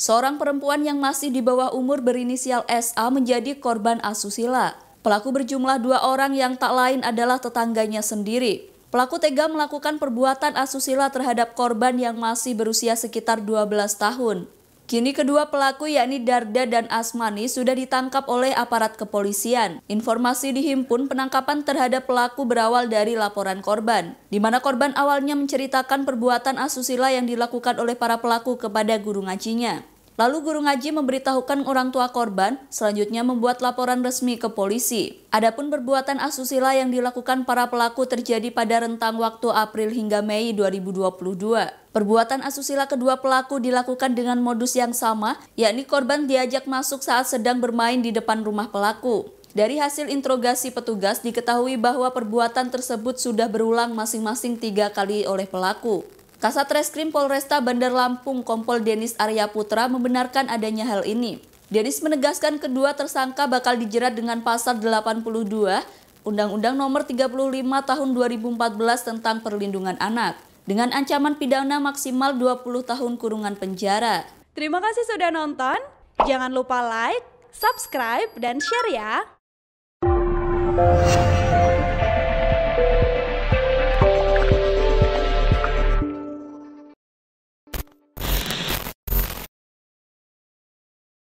Seorang perempuan yang masih di bawah umur berinisial SA menjadi korban asusila. Pelaku berjumlah dua orang yang tak lain adalah tetangganya sendiri. Pelaku tega melakukan perbuatan asusila terhadap korban yang masih berusia sekitar 12 tahun. Kini kedua pelaku yakni Darda dan Asmani sudah ditangkap oleh aparat kepolisian. Informasi dihimpun penangkapan terhadap pelaku berawal dari laporan korban, di mana korban awalnya menceritakan perbuatan asusila yang dilakukan oleh para pelaku kepada guru ngajinya. Lalu guru ngaji memberitahukan orang tua korban, selanjutnya membuat laporan resmi ke polisi. Adapun perbuatan asusila yang dilakukan para pelaku terjadi pada rentang waktu April hingga Mei 2022. Perbuatan asusila kedua pelaku dilakukan dengan modus yang sama, yakni korban diajak masuk saat sedang bermain di depan rumah pelaku. Dari hasil interogasi petugas diketahui bahwa perbuatan tersebut sudah berulang masing-masing tiga kali oleh pelaku. Kasat Reskrim Polresta Bandar Lampung Kompol Denis Arya Putra membenarkan adanya hal ini. Denis menegaskan kedua tersangka bakal dijerat dengan pasal 82 Undang-Undang Nomor 35 Tahun 2014 tentang Perlindungan Anak dengan ancaman pidana maksimal 20 tahun kurungan penjara. Terima kasih sudah nonton. Jangan lupa like, subscribe, dan share ya.